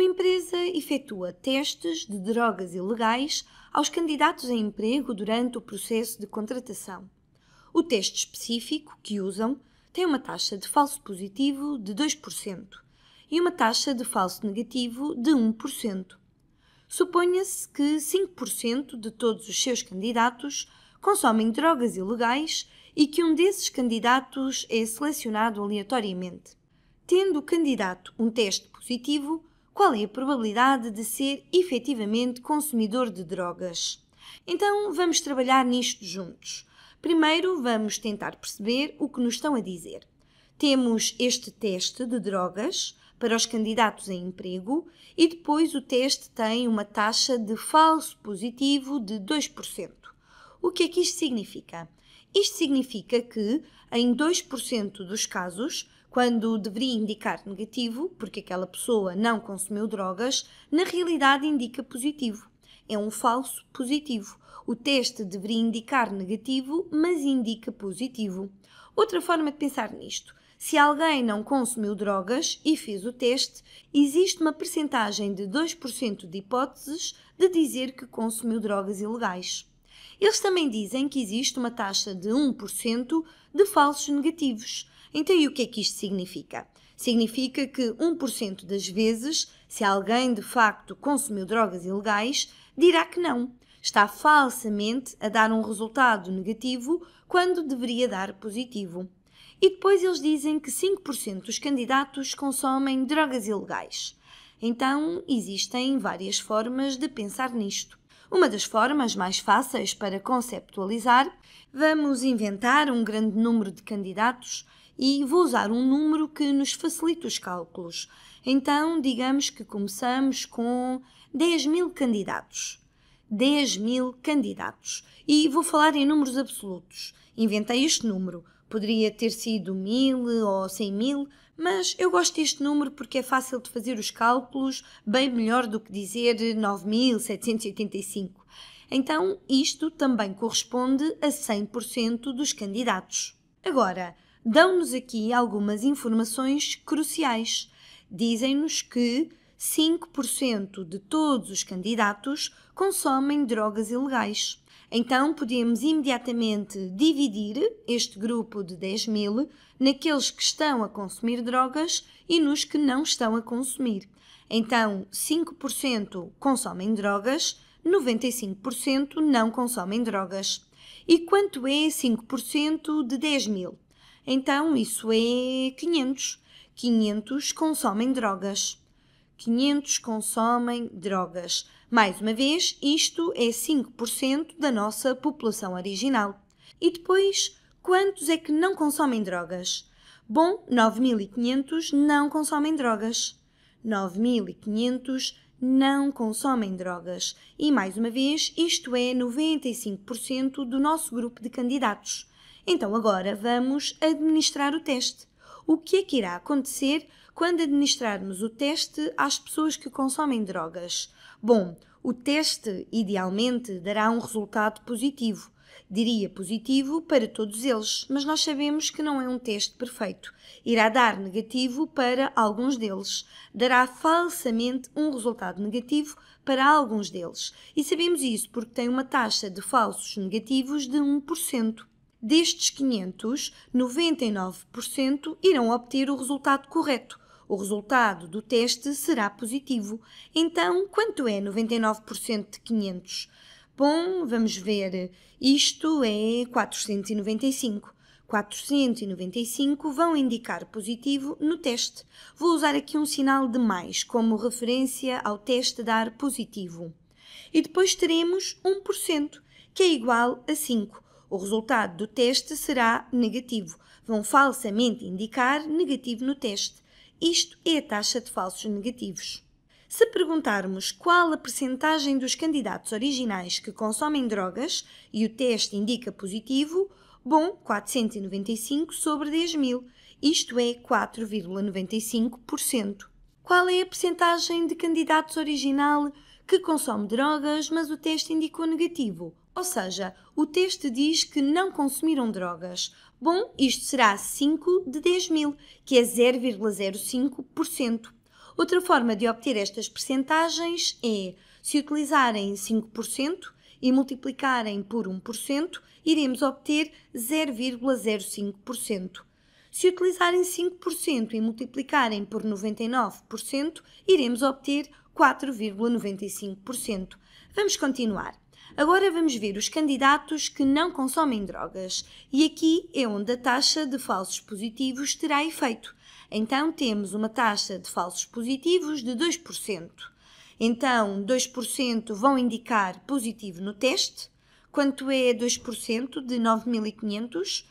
uma empresa efetua testes de drogas ilegais aos candidatos a emprego durante o processo de contratação. O teste específico que usam tem uma taxa de falso positivo de 2% e uma taxa de falso negativo de 1%. Suponha-se que 5% de todos os seus candidatos consomem drogas ilegais e que um desses candidatos é selecionado aleatoriamente. Tendo o candidato um teste positivo, qual é a probabilidade de ser efetivamente consumidor de drogas. Então vamos trabalhar nisto juntos. Primeiro vamos tentar perceber o que nos estão a dizer. Temos este teste de drogas para os candidatos a emprego e depois o teste tem uma taxa de falso positivo de 2%. O que é que isto significa? Isto significa que, em 2% dos casos, quando deveria indicar negativo, porque aquela pessoa não consumiu drogas, na realidade indica positivo. É um falso positivo. O teste deveria indicar negativo, mas indica positivo. Outra forma de pensar nisto. Se alguém não consumiu drogas e fez o teste, existe uma percentagem de 2% de hipóteses de dizer que consumiu drogas ilegais. Eles também dizem que existe uma taxa de 1% de falsos negativos. Então, e o que é que isto significa? Significa que 1% das vezes, se alguém de facto consumiu drogas ilegais, dirá que não. Está falsamente a dar um resultado negativo quando deveria dar positivo. E depois eles dizem que 5% dos candidatos consomem drogas ilegais. Então, existem várias formas de pensar nisto. Uma das formas mais fáceis para conceptualizar, vamos inventar um grande número de candidatos e vou usar um número que nos facilite os cálculos. Então, digamos que começamos com 10 mil candidatos. 10 mil candidatos. E vou falar em números absolutos. Inventei este número poderia ter sido mil ou cem mil, mas eu gosto deste número porque é fácil de fazer os cálculos, bem melhor do que dizer 9.785. Então, isto também corresponde a 100% dos candidatos. Agora, dão-nos aqui algumas informações cruciais. Dizem-nos que 5% de todos os candidatos consomem drogas ilegais. Então podemos imediatamente dividir este grupo de 10 mil naqueles que estão a consumir drogas e nos que não estão a consumir. Então 5% consomem drogas, 95% não consomem drogas. E quanto é 5% de 10 mil? Então isso é 500. 500 consomem drogas. 500 consomem drogas. Mais uma vez, isto é 5% da nossa população original. E depois, quantos é que não consomem drogas? Bom, 9.500 não consomem drogas. 9.500 não consomem drogas. E mais uma vez, isto é 95% do nosso grupo de candidatos. Então agora vamos administrar o teste. O que é que irá acontecer quando administrarmos o teste às pessoas que consomem drogas. Bom, o teste, idealmente, dará um resultado positivo. Diria positivo para todos eles, mas nós sabemos que não é um teste perfeito. Irá dar negativo para alguns deles, dará falsamente um resultado negativo para alguns deles. E sabemos isso porque tem uma taxa de falsos negativos de 1%. Destes 500, 99% irão obter o resultado correto. O resultado do teste será positivo. Então, quanto é 99% de 500? Bom, vamos ver. Isto é 495. 495 vão indicar positivo no teste. Vou usar aqui um sinal de mais como referência ao teste dar positivo. E depois teremos 1%, que é igual a 5. O resultado do teste será negativo. Vão falsamente indicar negativo no teste. Isto é a taxa de falsos negativos. Se perguntarmos qual a percentagem dos candidatos originais que consomem drogas e o teste indica positivo, bom, 495 sobre 10 mil, isto é 4,95%. Qual é a percentagem de candidatos original que consome drogas, mas o teste indicou negativo? Ou seja, o texto diz que não consumiram drogas. Bom, isto será 5 de 10 mil, que é 0,05%. Outra forma de obter estas percentagens é, se utilizarem 5% e multiplicarem por 1%, iremos obter 0,05%. Se utilizarem 5% e multiplicarem por 99%, iremos obter 4,95%. Vamos continuar. Agora vamos ver os candidatos que não consomem drogas. E aqui é onde a taxa de falsos positivos terá efeito. Então temos uma taxa de falsos positivos de 2%. Então, 2% vão indicar positivo no teste. Quanto é 2% de 9.500?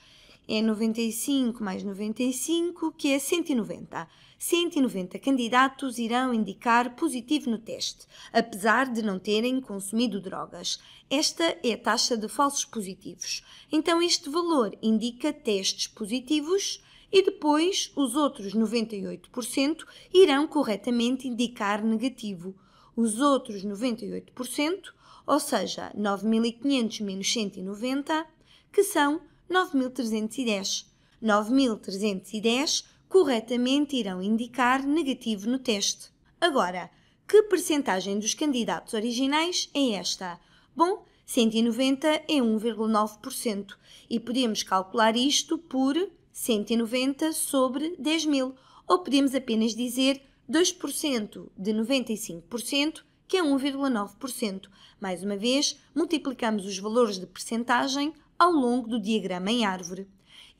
é 95 mais 95, que é 190. 190 candidatos irão indicar positivo no teste, apesar de não terem consumido drogas. Esta é a taxa de falsos positivos. Então, este valor indica testes positivos e depois os outros 98% irão corretamente indicar negativo. Os outros 98%, ou seja, 9.500 menos 190, que são 9.310. 9.310 corretamente irão indicar negativo no teste. Agora, que percentagem dos candidatos originais é esta? Bom, 190 é 1,9% e podemos calcular isto por 190 sobre 10.000 ou podemos apenas dizer 2% de 95%, que é 1,9%. Mais uma vez, multiplicamos os valores de percentagem ao longo do diagrama em árvore.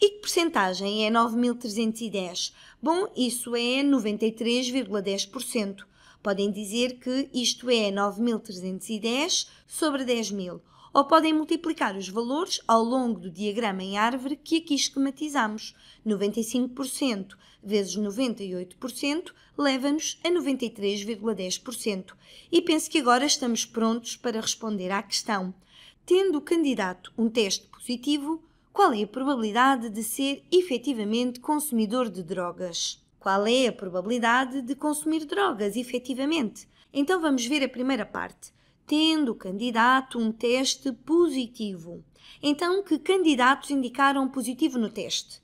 E que porcentagem é 9.310? Bom, isso é 93,10%. Podem dizer que isto é 9.310 sobre 10.000, ou podem multiplicar os valores ao longo do diagrama em árvore que aqui esquematizamos. 95% vezes 98% leva-nos a 93,10%. E penso que agora estamos prontos para responder à questão tendo o candidato um teste positivo, qual é a probabilidade de ser efetivamente consumidor de drogas? Qual é a probabilidade de consumir drogas efetivamente? Então vamos ver a primeira parte. Tendo o candidato um teste positivo. Então, que candidatos indicaram positivo no teste?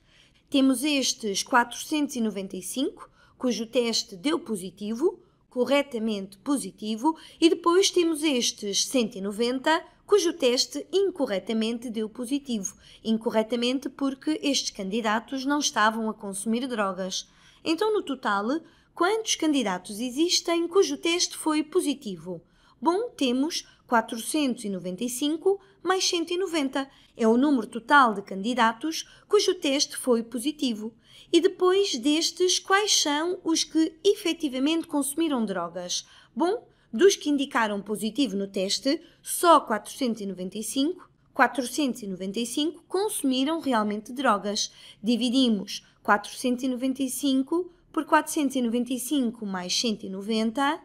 Temos estes 495, cujo teste deu positivo, corretamente positivo, e depois temos estes 190, cujo teste incorretamente deu positivo. Incorretamente porque estes candidatos não estavam a consumir drogas. Então, no total, quantos candidatos existem cujo teste foi positivo? Bom, temos 495 mais 190. É o número total de candidatos cujo teste foi positivo. E depois destes, quais são os que efetivamente consumiram drogas? Bom, dos que indicaram positivo no teste, só 495, 495 consumiram realmente drogas. Dividimos 495 por 495 mais 190,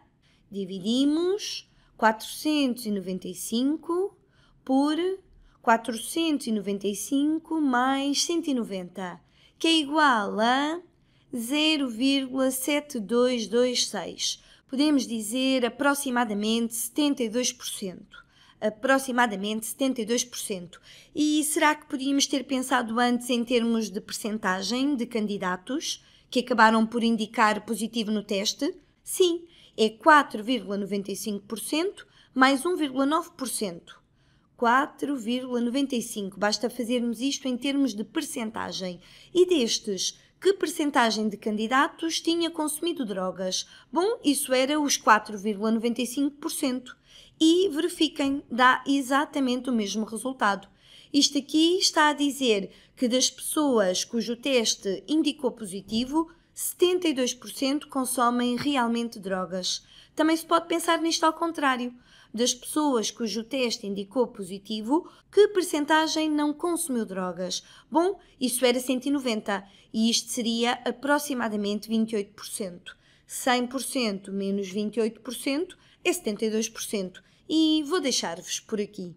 dividimos 495 por 495 mais 190, que é igual a 0,7226 podemos dizer aproximadamente 72%. Aproximadamente 72%. E será que podíamos ter pensado antes em termos de percentagem de candidatos que acabaram por indicar positivo no teste? Sim, é 4,95% mais 1,9%. 4,95. Basta fazermos isto em termos de percentagem. E destes, que percentagem de candidatos tinha consumido drogas? Bom, isso era os 4,95%. E verifiquem, dá exatamente o mesmo resultado. Isto aqui está a dizer que das pessoas cujo teste indicou positivo, 72% consomem realmente drogas. Também se pode pensar nisto ao contrário das pessoas cujo teste indicou positivo, que percentagem não consumiu drogas. Bom, isso era 190 e isto seria aproximadamente 28%. 100% menos 28% é 72%. E vou deixar-vos por aqui.